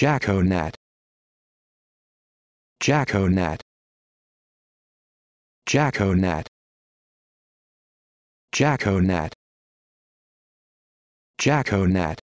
Jacko net. Jacko net. Jacko net. Jacko net. Jacko net.